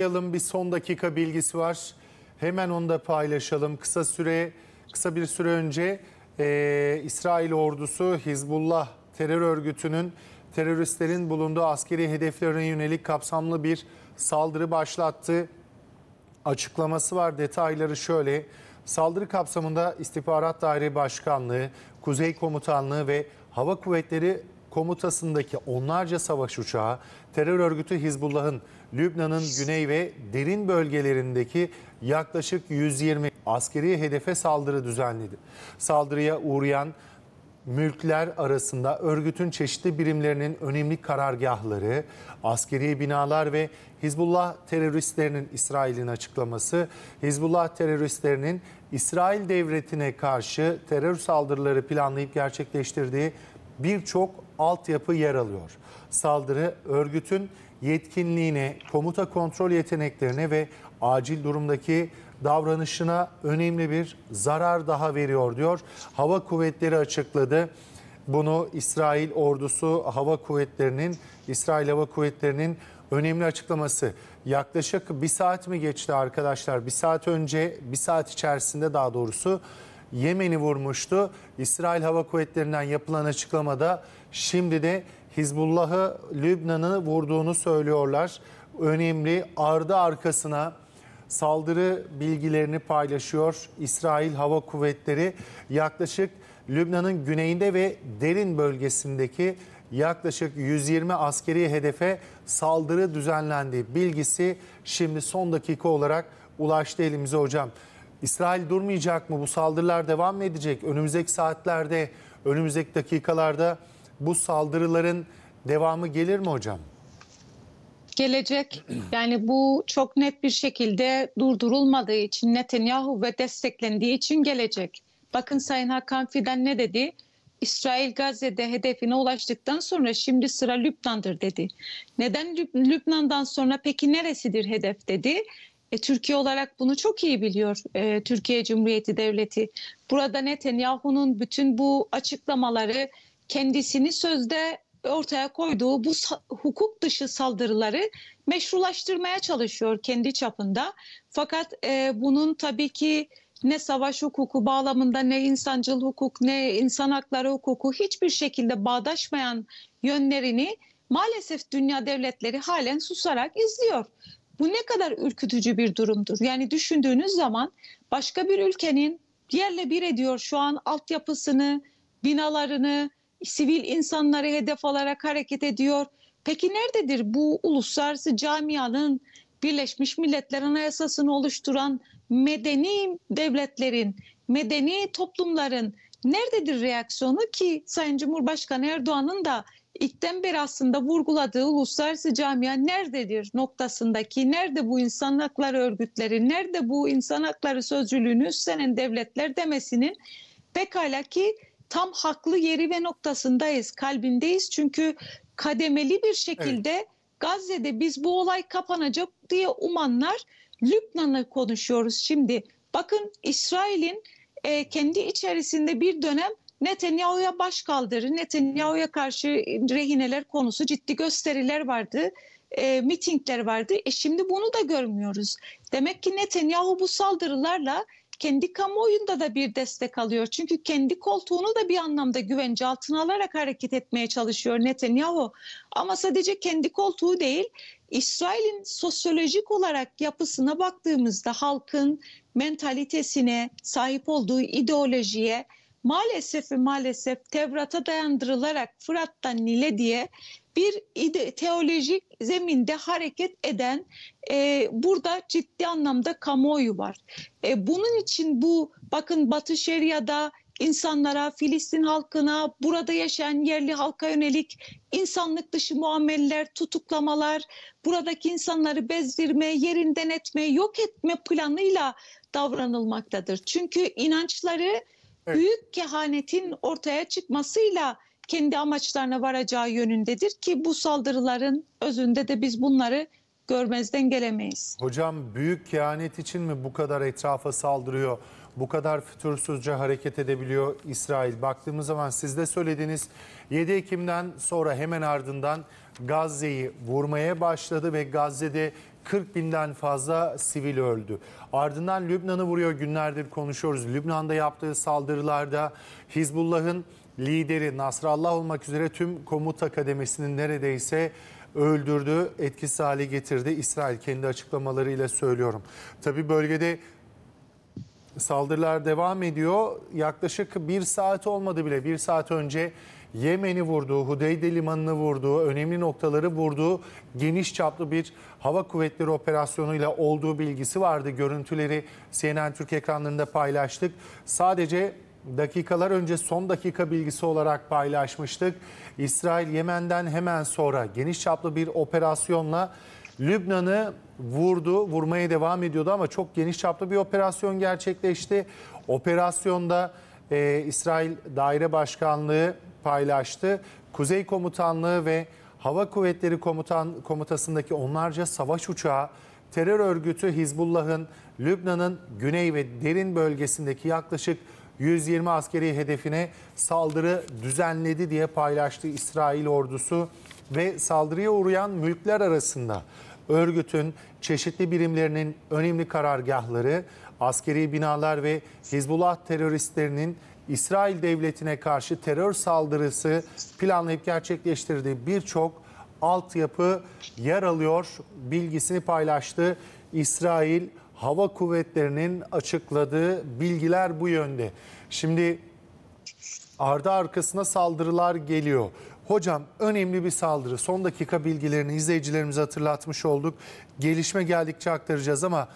Yalın bir son dakika bilgisi var. Hemen onu da paylaşalım. Kısa süre, kısa bir süre önce e, İsrail ordusu Hizbullah terör örgütünün teröristlerin bulunduğu askeri hedeflerine yönelik kapsamlı bir saldırı başlattı. Açıklaması var. Detayları şöyle. Saldırı kapsamında İstihbarat Daire Başkanlığı, Kuzey Komutanlığı ve Hava Kuvvetleri komutasındaki onlarca savaş uçağı terör örgütü Hizbullah'ın Lübnan'ın güney ve derin bölgelerindeki yaklaşık 120 askeri hedefe saldırı düzenledi. Saldırıya uğrayan mülkler arasında örgütün çeşitli birimlerinin önemli karargahları, askeri binalar ve Hizbullah teröristlerinin İsrail'in açıklaması, Hizbullah teröristlerinin İsrail devletine karşı terör saldırıları planlayıp gerçekleştirdiği birçok altyapı yer alıyor. Saldırı örgütün yetkinliğine, komuta kontrol yeteneklerine ve acil durumdaki davranışına önemli bir zarar daha veriyor diyor. Hava kuvvetleri açıkladı. Bunu İsrail ordusu hava kuvvetlerinin, İsrail hava kuvvetlerinin önemli açıklaması. Yaklaşık bir saat mi geçti arkadaşlar? Bir saat önce, bir saat içerisinde daha doğrusu Yemen'i vurmuştu. İsrail Hava Kuvvetleri'nden yapılan açıklamada şimdi de Hizbullah'ı Lübnan'ı vurduğunu söylüyorlar. Önemli ardı arkasına saldırı bilgilerini paylaşıyor İsrail Hava Kuvvetleri. Yaklaşık Lübnan'ın güneyinde ve derin bölgesindeki yaklaşık 120 askeri hedefe saldırı düzenlendi bilgisi şimdi son dakika olarak ulaştı elimize hocam. İsrail durmayacak mı? Bu saldırılar devam mı edecek? Önümüzdeki saatlerde, önümüzdeki dakikalarda bu saldırıların devamı gelir mi hocam? gelecek. Yani bu çok net bir şekilde durdurulmadığı için Netanyahu ve desteklendiği için gelecek. Bakın Sayın Hakan Fidan ne dedi? İsrail Gazze'de hedefine ulaştıktan sonra şimdi sıra Lübnan'dır dedi. Neden Lübnan'dan sonra peki neresidir hedef dedi? E, Türkiye olarak bunu çok iyi biliyor e, Türkiye Cumhuriyeti Devleti. Burada Netanyahu'nun bütün bu açıklamaları kendisini sözde ortaya koyduğu bu hukuk dışı saldırıları meşrulaştırmaya çalışıyor kendi çapında. Fakat e, bunun tabii ki ne savaş hukuku bağlamında ne insancıl hukuk ne insan hakları hukuku hiçbir şekilde bağdaşmayan yönlerini maalesef dünya devletleri halen susarak izliyor. Bu ne kadar ürkütücü bir durumdur. Yani düşündüğünüz zaman başka bir ülkenin yerle bir ediyor şu an altyapısını, binalarını, sivil insanları hedef alarak hareket ediyor. Peki nerededir bu uluslararası camianın Birleşmiş Milletler Anayasası'nı oluşturan medeni devletlerin, medeni toplumların nerededir reaksiyonu ki Sayın Cumhurbaşkanı Erdoğan'ın da ilkten beri aslında vurguladığı uluslararası camia nerededir noktasındaki, nerede bu insan hakları örgütleri, nerede bu insan hakları sözcülüğünü üstlenen devletler demesinin pekala ki tam haklı yeri ve noktasındayız, kalbindeyiz. Çünkü kademeli bir şekilde evet. Gazze'de biz bu olay kapanacak diye umanlar Lübnan'ı konuşuyoruz şimdi. Bakın İsrail'in e, kendi içerisinde bir dönem Netanyahu'ya baş kaldırı, Netanyahu'ya karşı rehineler konusu ciddi gösteriler vardı, e, mitingler vardı. E şimdi bunu da görmüyoruz. Demek ki Netanyahu bu saldırılarla kendi kamuoyunda da bir destek alıyor. Çünkü kendi koltuğunu da bir anlamda güvence altına alarak hareket etmeye çalışıyor Netanyahu. Ama sadece kendi koltuğu değil, İsrail'in sosyolojik olarak yapısına baktığımızda halkın mentalitesine, sahip olduğu ideolojiye, maalesef ve maalesef Tevrat'a dayandırılarak Fırat'tan Nile diye bir ide, teolojik zeminde hareket eden e, burada ciddi anlamda kamuoyu var. E, bunun için bu bakın Batı Şeria'da insanlara, Filistin halkına, burada yaşayan yerli halka yönelik insanlık dışı muameller, tutuklamalar, buradaki insanları bezdirme, yerinden etme, yok etme planıyla davranılmaktadır. Çünkü inançları büyük kehanetin ortaya çıkmasıyla kendi amaçlarına varacağı yönündedir ki bu saldırıların özünde de biz bunları görmezden gelemeyiz. Hocam büyük kehanet için mi bu kadar etrafa saldırıyor? Bu kadar fütursuzca hareket edebiliyor İsrail. Baktığımız zaman siz de söylediğiniz 7 Ekim'den sonra hemen ardından Gazze'yi vurmaya başladı ve Gazze'de 40 binden fazla sivil öldü. Ardından Lübnan'ı vuruyor günlerdir konuşuyoruz. Lübnan'da yaptığı saldırılarda Hizbullah'ın lideri Nasrallah olmak üzere tüm komuta kademesinin neredeyse öldürdü, etkisiz hale getirdi. İsrail kendi açıklamalarıyla söylüyorum. Tabi bölgede Saldırılar devam ediyor. Yaklaşık bir saat olmadı bile. Bir saat önce Yemen'i vurduğu, Hudeyde Limanı'nı vurduğu, önemli noktaları vurduğu geniş çaplı bir hava kuvvetleri operasyonuyla olduğu bilgisi vardı. Görüntüleri CNN Türk ekranlarında paylaştık. Sadece dakikalar önce son dakika bilgisi olarak paylaşmıştık. İsrail Yemen'den hemen sonra geniş çaplı bir operasyonla Lübnan'ı vurdu, vurmaya devam ediyordu ama çok geniş çaplı bir operasyon gerçekleşti. Operasyonda e, İsrail Daire Başkanlığı paylaştı. Kuzey Komutanlığı ve Hava Kuvvetleri Komutan Komutası'ndaki onlarca savaş uçağı terör örgütü Hizbullah'ın Lübnan'ın güney ve derin bölgesindeki yaklaşık 120 askeri hedefine saldırı düzenledi diye paylaştı İsrail ordusu ve saldırıya uğrayan mülkler arasında örgütün çeşitli birimlerinin önemli karargahları, askeri binalar ve Hizbullah teröristlerinin İsrail devletine karşı terör saldırısı planlayıp gerçekleştirdiği birçok altyapı yer alıyor bilgisini paylaştı. İsrail Hava Kuvvetleri'nin açıkladığı bilgiler bu yönde. Şimdi ardı arkasına saldırılar geliyor. Hocam önemli bir saldırı. Son dakika bilgilerini izleyicilerimize hatırlatmış olduk. Gelişme geldikçe aktaracağız ama